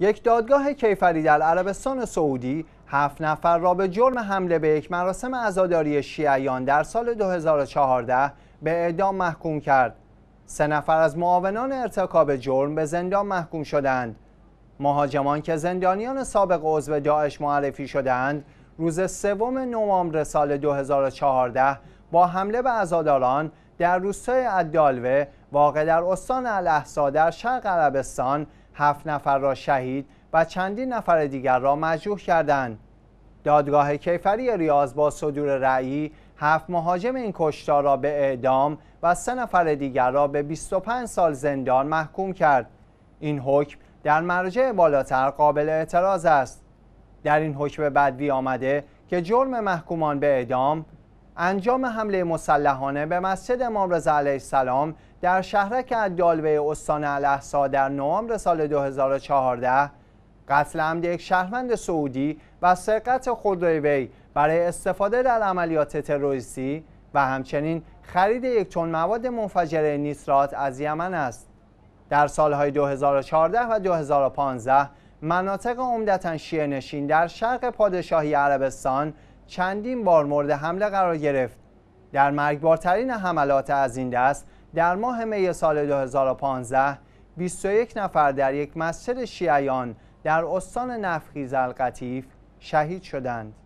یک دادگاه کیفری در عربستان سعودی هفت نفر را به جرم حمله به یک مراسم عزاداری شیعیان در سال 2014 به اعدام محکوم کرد. سه نفر از معاونان ارتکاب جرم به زندان محکوم شدند. مهاجمان که زندانیان سابق عضو داعش معرفی شدند، روز سوم نوامبر سال 2014 با حمله به عزاداران در روستای عدالوه، واقع در استان الاحسا در شرق عربستان هفت نفر را شهید و چندین نفر دیگر را مجروح کردند. دادگاه کیفری ریاض با صدور رأیی هفت مهاجم این کشتار را به اعدام و سه نفر دیگر را به 25 سال زندان محکوم کرد. این حکم در مرجع بالاتر قابل اعتراض است. در این حکم بدوی آمده که جرم محکومان به اعدام انجام حمله مسلحانه به مسجد امام رضا علیه السلام در شهرک دالوه استان الاحسا در نوامبر سال 2014 قتل عمد یک شهروند سعودی و سرقت خودروی وی برای استفاده در عملیات تروریستی و همچنین خرید یک تن مواد منفجره نیسرات از یمن است در سالهای 2014 و 2015 مناطق عمدتا شیعه نشین در شرق پادشاهی عربستان چندین بار مورد حمله قرار گرفت در مرگبارترین حملات از این دست در ماه می سال 2015 21 نفر در یک مسجد شیعیان در استان نفخیز القطیف شهید شدند